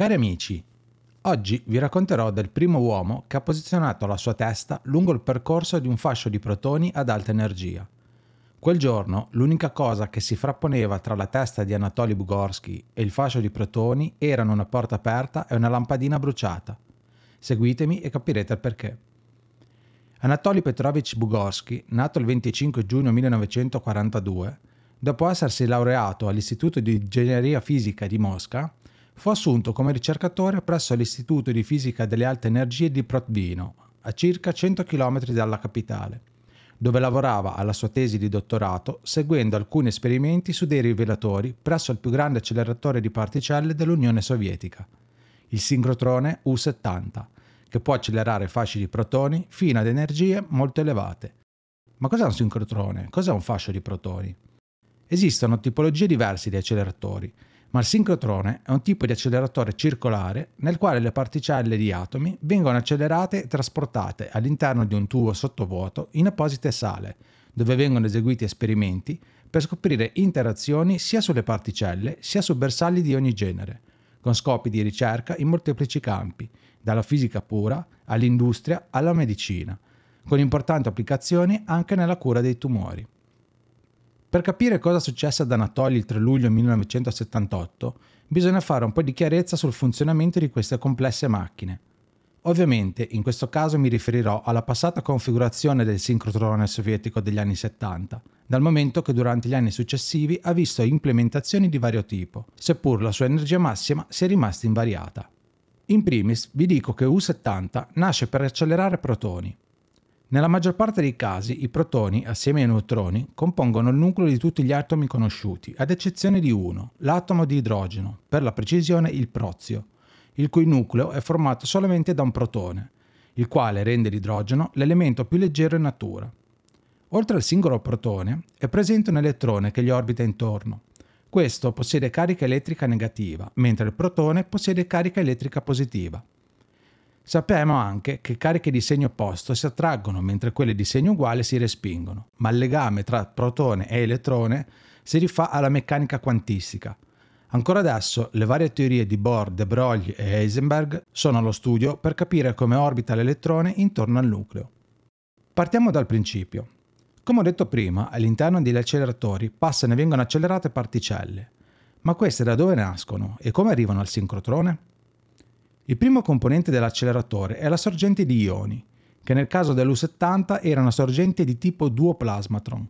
Cari amici, oggi vi racconterò del primo uomo che ha posizionato la sua testa lungo il percorso di un fascio di protoni ad alta energia. Quel giorno l'unica cosa che si frapponeva tra la testa di Anatoly Bugorsky e il fascio di protoni erano una porta aperta e una lampadina bruciata. Seguitemi e capirete il perché. Anatoly Petrovich Bugorsky, nato il 25 giugno 1942, dopo essersi laureato all'Istituto di Ingegneria Fisica di Mosca, Fu assunto come ricercatore presso l'Istituto di Fisica delle Alte Energie di Protvino, a circa 100 km dalla capitale, dove lavorava alla sua tesi di dottorato seguendo alcuni esperimenti su dei rivelatori presso il più grande acceleratore di particelle dell'Unione Sovietica, il sincrotrone U70, che può accelerare fasci di protoni fino ad energie molto elevate. Ma cos'è un sincrotrone? Cos'è un fascio di protoni? Esistono tipologie diverse di acceleratori, ma il sincrotrone è un tipo di acceleratore circolare nel quale le particelle di atomi vengono accelerate e trasportate all'interno di un tubo sottovuoto in apposite sale, dove vengono eseguiti esperimenti per scoprire interazioni sia sulle particelle sia su bersagli di ogni genere, con scopi di ricerca in molteplici campi, dalla fisica pura all'industria alla medicina, con importanti applicazioni anche nella cura dei tumori. Per capire cosa successe ad Anatoly il 3 luglio 1978, bisogna fare un po' di chiarezza sul funzionamento di queste complesse macchine. Ovviamente, in questo caso mi riferirò alla passata configurazione del sincrotrone sovietico degli anni 70, dal momento che durante gli anni successivi ha visto implementazioni di vario tipo, seppur la sua energia massima sia rimasta invariata. In primis vi dico che U70 nasce per accelerare protoni, nella maggior parte dei casi i protoni, assieme ai neutroni, compongono il nucleo di tutti gli atomi conosciuti, ad eccezione di uno, l'atomo di idrogeno, per la precisione il prozio, il cui nucleo è formato solamente da un protone, il quale rende l'idrogeno l'elemento più leggero in natura. Oltre al singolo protone, è presente un elettrone che gli orbita intorno, questo possiede carica elettrica negativa, mentre il protone possiede carica elettrica positiva. Sappiamo anche che cariche di segno opposto si attraggono mentre quelle di segno uguale si respingono, ma il legame tra protone e elettrone si rifà alla meccanica quantistica. Ancora adesso le varie teorie di Bohr, De Broglie e Heisenberg sono allo studio per capire come orbita l'elettrone intorno al nucleo. Partiamo dal principio. Come ho detto prima, all'interno degli acceleratori passano e vengono accelerate particelle. Ma queste da dove nascono e come arrivano al sincrotrone? Il primo componente dell'acceleratore è la sorgente di ioni, che nel caso dell'U70 era una sorgente di tipo duoplasmatron.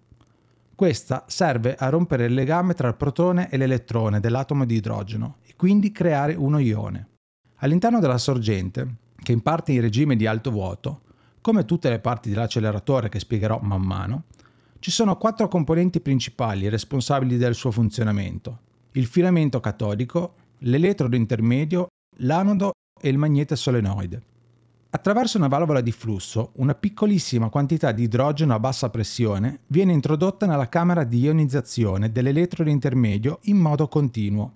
Questa serve a rompere il legame tra il protone e l'elettrone dell'atomo di idrogeno e quindi creare uno ione. All'interno della sorgente, che in parte è in regime di alto vuoto, come tutte le parti dell'acceleratore che spiegherò man mano, ci sono quattro componenti principali responsabili del suo funzionamento. Il filamento catodico, l'elettrodo intermedio, l'anodo e il magnete solenoide. Attraverso una valvola di flusso, una piccolissima quantità di idrogeno a bassa pressione viene introdotta nella camera di ionizzazione dell'elettrode intermedio in modo continuo.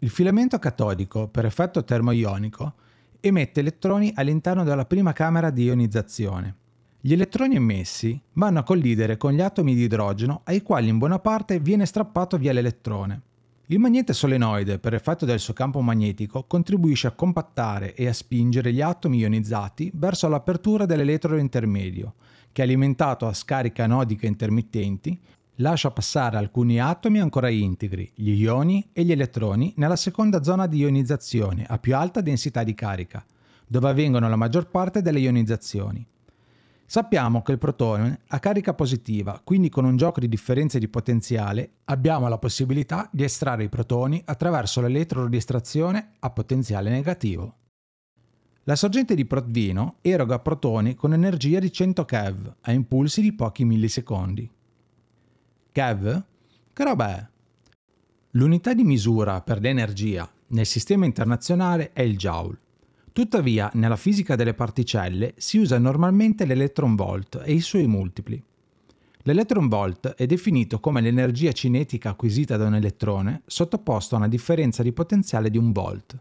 Il filamento catodico, per effetto termoionico, emette elettroni all'interno della prima camera di ionizzazione. Gli elettroni emessi vanno a collidere con gli atomi di idrogeno ai quali in buona parte viene strappato via l'elettrone. Il magnete solenoide, per effetto del suo campo magnetico, contribuisce a compattare e a spingere gli atomi ionizzati verso l'apertura dell'elettro intermedio, che alimentato a scariche anodiche intermittenti, lascia passare alcuni atomi ancora integri, gli ioni e gli elettroni, nella seconda zona di ionizzazione a più alta densità di carica, dove avvengono la maggior parte delle ionizzazioni. Sappiamo che il protone ha carica positiva, quindi con un gioco di differenze di potenziale abbiamo la possibilità di estrarre i protoni attraverso l'elettrodistrazione a potenziale negativo. La sorgente di Protvino eroga protoni con energia di 100 keV a impulsi di pochi millisecondi. Kev? Che roba è? L'unità di misura per l'energia nel sistema internazionale è il Joule. Tuttavia, nella fisica delle particelle si usa normalmente l'electron volt e i suoi multipli. L'electron volt è definito come l'energia cinetica acquisita da un elettrone sottoposto a una differenza di potenziale di un volt.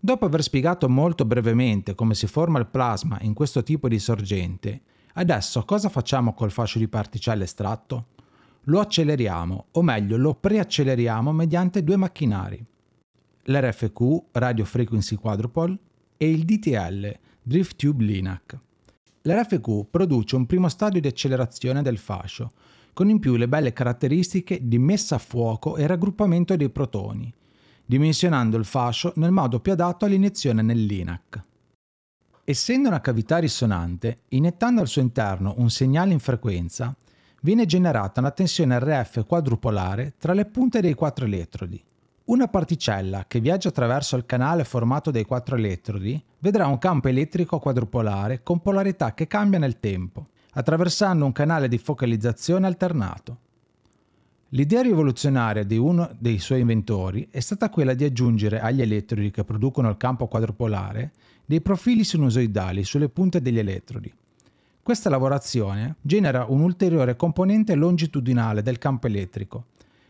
Dopo aver spiegato molto brevemente come si forma il plasma in questo tipo di sorgente, adesso cosa facciamo col fascio di particelle estratto? Lo acceleriamo, o meglio lo preacceleriamo mediante due macchinari l'RFQ, Radio Frequency Quadrupole, e il DTL, Drift Tube Linac. L'RFQ produce un primo stadio di accelerazione del fascio, con in più le belle caratteristiche di messa a fuoco e raggruppamento dei protoni, dimensionando il fascio nel modo più adatto all'iniezione nel Linac. Essendo una cavità risonante, iniettando al suo interno un segnale in frequenza, viene generata una tensione RF quadrupolare tra le punte dei quattro elettrodi, una particella che viaggia attraverso il canale formato dai quattro elettrodi vedrà un campo elettrico quadrupolare con polarità che cambia nel tempo, attraversando un canale di focalizzazione alternato. L'idea rivoluzionaria di uno dei suoi inventori è stata quella di aggiungere agli elettrodi che producono il campo quadrupolare dei profili sinusoidali sulle punte degli elettrodi. Questa lavorazione genera un ulteriore componente longitudinale del campo elettrico,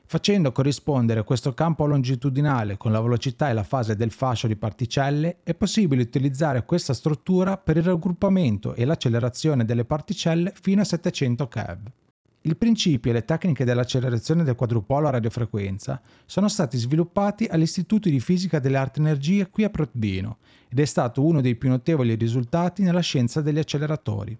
facendo corrispondere questo campo longitudinale con la velocità e la fase del fascio di particelle, è possibile utilizzare questa struttura per il raggruppamento e l'accelerazione delle particelle fino a 700 keV. Il principio e le tecniche dell'accelerazione del quadrupolo a radiofrequenza sono stati sviluppati all'Istituto di Fisica delle Arti Energie qui a Protvino ed è stato uno dei più notevoli risultati nella scienza degli acceleratori.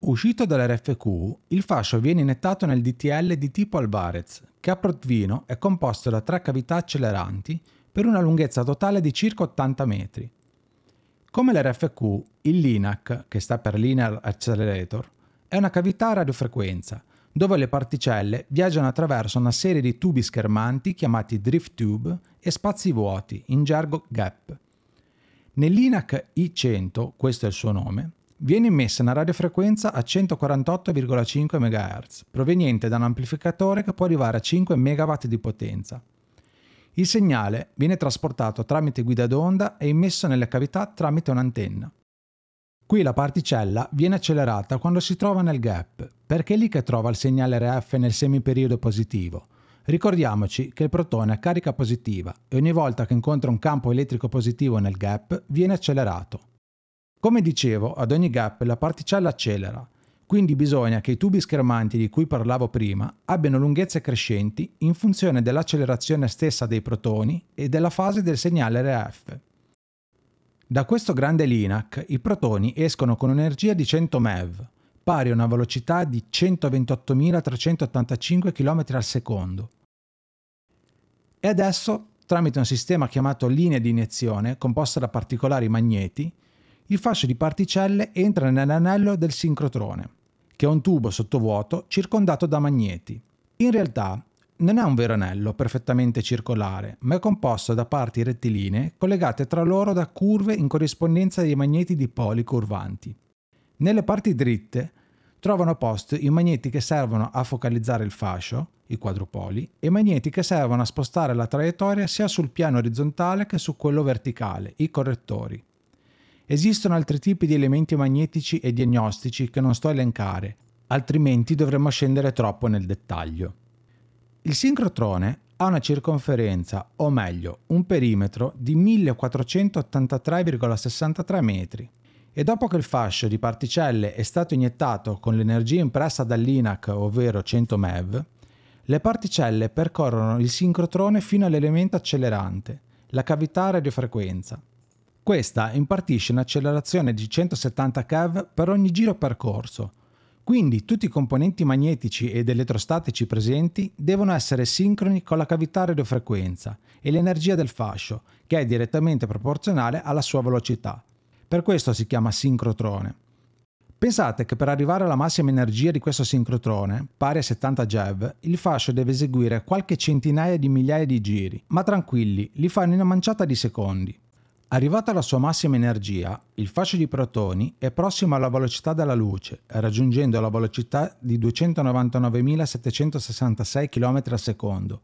Uscito dall'RFQ, il fascio viene inettato nel DTL di tipo Alvarez, che a Protvino è composto da tre cavità acceleranti per una lunghezza totale di circa 80 metri. Come l'RFQ, il LINAC, che sta per Linear Accelerator, è una cavità a radiofrequenza, dove le particelle viaggiano attraverso una serie di tubi schermanti chiamati drift tube e spazi vuoti, in gergo gap. Nell'INAC I100, questo è il suo nome, viene emessa una radiofrequenza a 148,5 MHz, proveniente da un amplificatore che può arrivare a 5 MW di potenza. Il segnale viene trasportato tramite guida d'onda e immesso nelle cavità tramite un'antenna. Qui la particella viene accelerata quando si trova nel gap, perché è lì che trova il segnale RF nel semiperiodo positivo. Ricordiamoci che il protone ha carica positiva e ogni volta che incontra un campo elettrico positivo nel gap viene accelerato. Come dicevo, ad ogni gap la particella accelera, quindi bisogna che i tubi schermanti di cui parlavo prima abbiano lunghezze crescenti in funzione dell'accelerazione stessa dei protoni e della fase del segnale RF. Da questo grande LINAC i protoni escono con un'energia di 100 MeV, pari a una velocità di 128.385 km al secondo. E adesso, tramite un sistema chiamato linea di iniezione, composta da particolari magneti, il fascio di particelle entra nell'anello del sincrotrone, che è un tubo sottovuoto circondato da magneti. In realtà non è un vero anello perfettamente circolare, ma è composto da parti rettilinee collegate tra loro da curve in corrispondenza dei magneti di poli curvanti. Nelle parti dritte trovano posto i magneti che servono a focalizzare il fascio, i quadrupoli, e i magneti che servono a spostare la traiettoria sia sul piano orizzontale che su quello verticale, i correttori. Esistono altri tipi di elementi magnetici e diagnostici che non sto a elencare, altrimenti dovremmo scendere troppo nel dettaglio. Il sincrotrone ha una circonferenza, o meglio, un perimetro di 1483,63 metri. E dopo che il fascio di particelle è stato iniettato con l'energia impressa dall'INAC, ovvero 100 MeV, le particelle percorrono il sincrotrone fino all'elemento accelerante, la cavità radiofrequenza, questa impartisce un'accelerazione di 170 keV per ogni giro percorso, quindi tutti i componenti magnetici ed elettrostatici presenti devono essere sincroni con la cavità radiofrequenza e l'energia del fascio, che è direttamente proporzionale alla sua velocità. Per questo si chiama sincrotrone. Pensate che per arrivare alla massima energia di questo sincrotrone, pari a 70 GeV, il fascio deve eseguire qualche centinaia di migliaia di giri, ma tranquilli, li fanno in una manciata di secondi. Arrivata alla sua massima energia, il fascio di protoni è prossimo alla velocità della luce, raggiungendo la velocità di 299.766 km al secondo,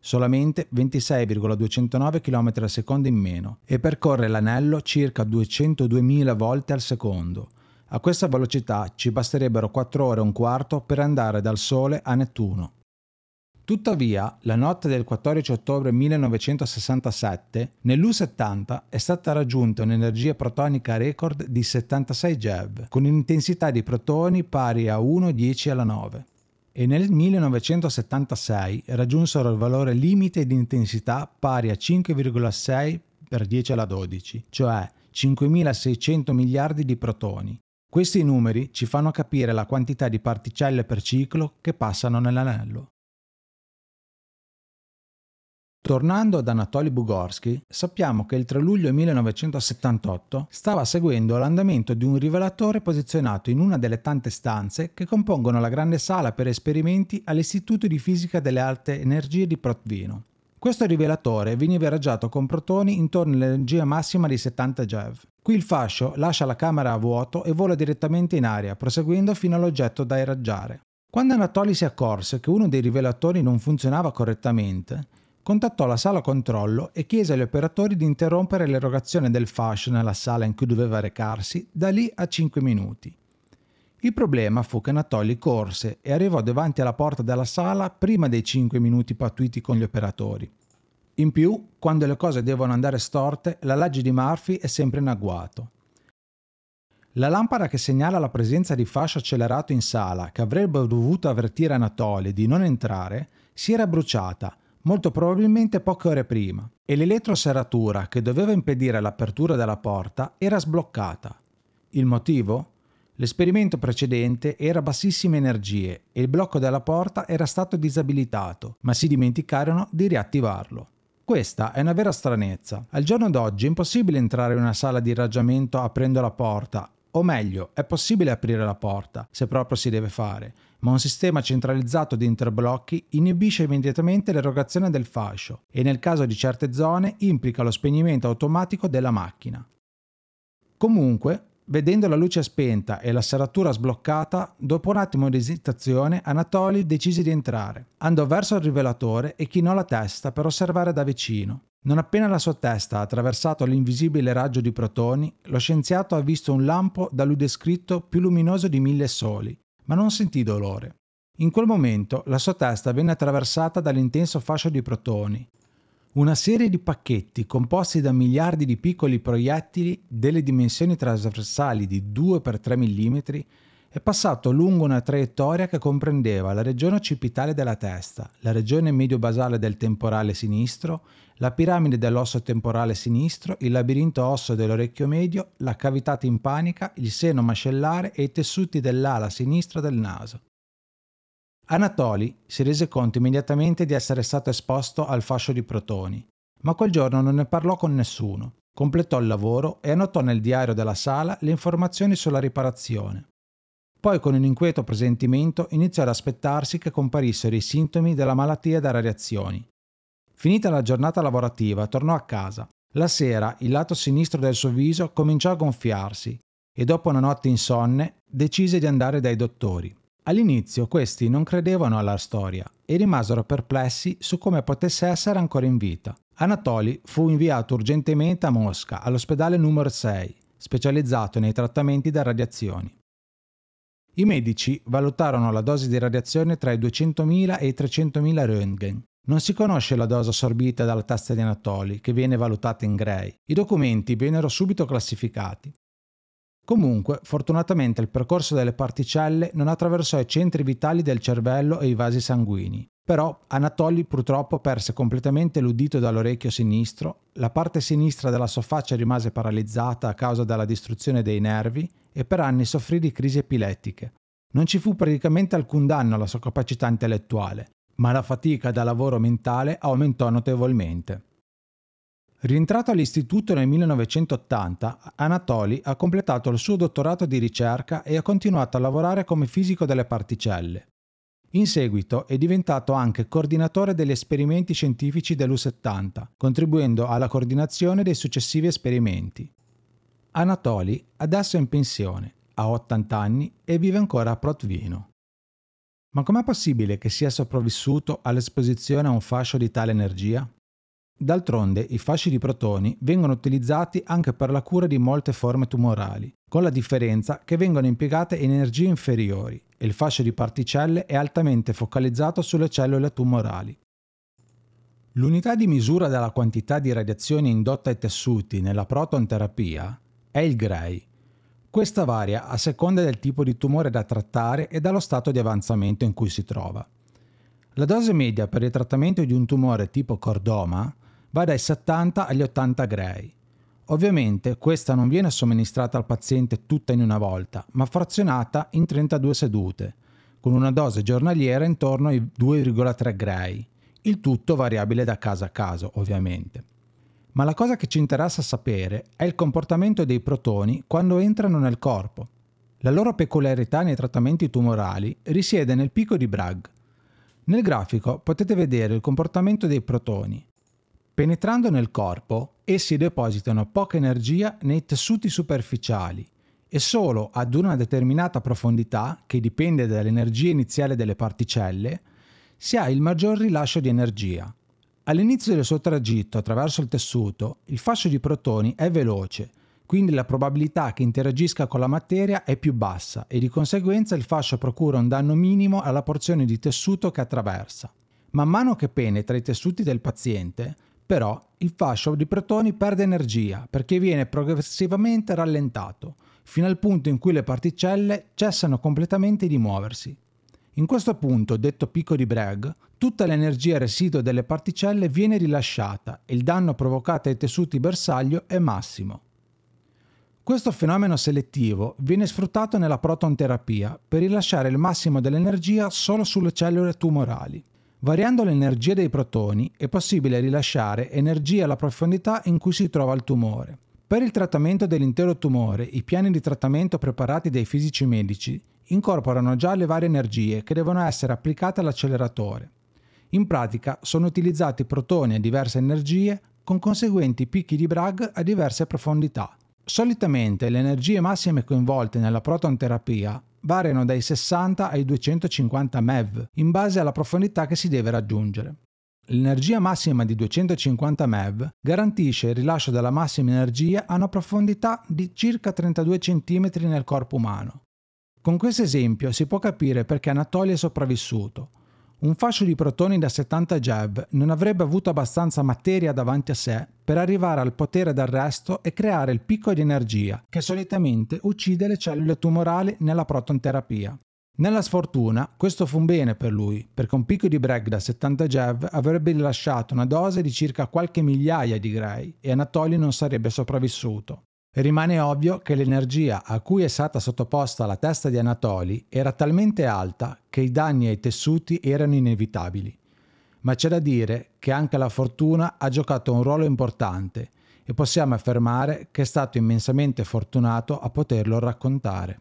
solamente 26,209 km al secondo in meno, e percorre l'anello circa 202.000 volte al secondo. A questa velocità ci basterebbero 4 ore e un quarto per andare dal Sole a Nettuno. Tuttavia, la notte del 14 ottobre 1967, nell'U-70 è stata raggiunta un'energia protonica record di 76 GeV, con un'intensità di protoni pari a 1,10 alla 9 e nel 1976 raggiunsero il valore limite di intensità pari a 5,6 per 10 alla 12, cioè 5.600 miliardi di protoni. Questi numeri ci fanno capire la quantità di particelle per ciclo che passano nell'anello. Tornando ad Anatoly Bugorsky, sappiamo che il 3 luglio 1978 stava seguendo l'andamento di un rivelatore posizionato in una delle tante stanze che compongono la grande sala per esperimenti all'Istituto di Fisica delle Alte Energie di Protvino. Questo rivelatore veniva irraggiato con protoni intorno all'energia massima di 70 GeV. Qui il fascio lascia la camera a vuoto e vola direttamente in aria, proseguendo fino all'oggetto da irraggiare. Quando Anatoly si accorse che uno dei rivelatori non funzionava correttamente, contattò la sala controllo e chiese agli operatori di interrompere l'erogazione del fascio nella sala in cui doveva recarsi da lì a 5 minuti. Il problema fu che Anatoly corse e arrivò davanti alla porta della sala prima dei 5 minuti pattuiti con gli operatori. In più, quando le cose devono andare storte, la lagge di Murphy è sempre in agguato. La lampada che segnala la presenza di fascio accelerato in sala, che avrebbe dovuto avvertire Anatoly di non entrare, si era bruciata molto probabilmente poche ore prima, e l'elettroserratura che doveva impedire l'apertura della porta era sbloccata. Il motivo? L'esperimento precedente era a bassissime energie e il blocco della porta era stato disabilitato, ma si dimenticarono di riattivarlo. Questa è una vera stranezza. Al giorno d'oggi è impossibile entrare in una sala di raggiamento aprendo la porta, o meglio, è possibile aprire la porta, se proprio si deve fare, ma un sistema centralizzato di interblocchi inibisce immediatamente l'erogazione del fascio e nel caso di certe zone implica lo spegnimento automatico della macchina. Comunque, vedendo la luce spenta e la serratura sbloccata, dopo un attimo di esitazione Anatoly decise di entrare. Andò verso il rivelatore e chinò la testa per osservare da vicino. Non appena la sua testa ha attraversato l'invisibile raggio di protoni, lo scienziato ha visto un lampo da lui descritto più luminoso di mille soli, ma non sentì dolore. In quel momento la sua testa venne attraversata dall'intenso fascio di protoni, una serie di pacchetti composti da miliardi di piccoli proiettili delle dimensioni trasversali di 2 x 3 mm è passato lungo una traiettoria che comprendeva la regione occipitale della testa, la regione medio-basale del temporale sinistro, la piramide dell'osso temporale sinistro, il labirinto osso dell'orecchio medio, la cavità timpanica, il seno mascellare e i tessuti dell'ala sinistra del naso. Anatoli si rese conto immediatamente di essere stato esposto al fascio di protoni, ma quel giorno non ne parlò con nessuno. Completò il lavoro e annotò nel diario della sala le informazioni sulla riparazione. Poi con un inquieto presentimento iniziò ad aspettarsi che comparissero i sintomi della malattia da radiazioni. Finita la giornata lavorativa, tornò a casa. La sera il lato sinistro del suo viso cominciò a gonfiarsi e dopo una notte insonne decise di andare dai dottori. All'inizio questi non credevano alla storia e rimasero perplessi su come potesse essere ancora in vita. Anatoly fu inviato urgentemente a Mosca all'ospedale numero 6, specializzato nei trattamenti da radiazioni. I medici valutarono la dose di radiazione tra i 200.000 e i 300.000 Röntgen. Non si conosce la dose assorbita dalla testa di Anatoli, che viene valutata in grey. I documenti vennero subito classificati. Comunque, fortunatamente il percorso delle particelle non attraversò i centri vitali del cervello e i vasi sanguigni. Però Anatoly purtroppo perse completamente l'udito dall'orecchio sinistro, la parte sinistra della sua faccia rimase paralizzata a causa della distruzione dei nervi e per anni soffrì di crisi epilettiche. Non ci fu praticamente alcun danno alla sua capacità intellettuale, ma la fatica da lavoro mentale aumentò notevolmente. Rientrato all'istituto nel 1980, Anatoly ha completato il suo dottorato di ricerca e ha continuato a lavorare come fisico delle particelle. In seguito è diventato anche coordinatore degli esperimenti scientifici dell'U70, contribuendo alla coordinazione dei successivi esperimenti. Anatoli adesso è in pensione, ha 80 anni e vive ancora a Protvino. Ma com'è possibile che sia sopravvissuto all'esposizione a un fascio di tale energia? D'altronde i fasci di protoni vengono utilizzati anche per la cura di molte forme tumorali, con la differenza che vengono impiegate energie inferiori e il fascio di particelle è altamente focalizzato sulle cellule tumorali. L'unità di misura della quantità di radiazione indotta ai tessuti nella protonterapia è il Gray. Questa varia a seconda del tipo di tumore da trattare e dallo stato di avanzamento in cui si trova. La dose media per il trattamento di un tumore tipo cordoma va dai 70 agli 80 gray. Ovviamente questa non viene somministrata al paziente tutta in una volta, ma frazionata in 32 sedute, con una dose giornaliera intorno ai 2,3 gray, il tutto variabile da caso a caso ovviamente ma la cosa che ci interessa sapere è il comportamento dei protoni quando entrano nel corpo. La loro peculiarità nei trattamenti tumorali risiede nel picco di Bragg. Nel grafico potete vedere il comportamento dei protoni. Penetrando nel corpo, essi depositano poca energia nei tessuti superficiali e solo ad una determinata profondità, che dipende dall'energia iniziale delle particelle, si ha il maggior rilascio di energia, All'inizio del suo tragitto attraverso il tessuto, il fascio di protoni è veloce, quindi la probabilità che interagisca con la materia è più bassa e di conseguenza il fascio procura un danno minimo alla porzione di tessuto che attraversa. Man mano che penetra i tessuti del paziente, però, il fascio di protoni perde energia perché viene progressivamente rallentato, fino al punto in cui le particelle cessano completamente di muoversi. In questo punto, detto picco di Bragg, tutta l'energia residua delle particelle viene rilasciata e il danno provocato ai tessuti bersaglio è massimo. Questo fenomeno selettivo viene sfruttato nella protonterapia per rilasciare il massimo dell'energia solo sulle cellule tumorali. Variando l'energia dei protoni è possibile rilasciare energia alla profondità in cui si trova il tumore. Per il trattamento dell'intero tumore, i piani di trattamento preparati dai fisici medici incorporano già le varie energie che devono essere applicate all'acceleratore. In pratica sono utilizzati protoni a diverse energie con conseguenti picchi di Bragg a diverse profondità. Solitamente le energie massime coinvolte nella protonterapia variano dai 60 ai 250 MeV in base alla profondità che si deve raggiungere. L'energia massima di 250 MeV garantisce il rilascio della massima energia a una profondità di circa 32 cm nel corpo umano, con questo esempio si può capire perché Anatoly è sopravvissuto. Un fascio di protoni da 70 JeV non avrebbe avuto abbastanza materia davanti a sé per arrivare al potere d'arresto e creare il picco di energia che solitamente uccide le cellule tumorali nella protonterapia. Nella sfortuna, questo fu un bene per lui, perché un picco di Bragg da 70 JeV avrebbe rilasciato una dose di circa qualche migliaia di Gray e Anatoly non sarebbe sopravvissuto. Rimane ovvio che l'energia a cui è stata sottoposta la testa di Anatoli era talmente alta che i danni ai tessuti erano inevitabili. Ma c'è da dire che anche la fortuna ha giocato un ruolo importante e possiamo affermare che è stato immensamente fortunato a poterlo raccontare.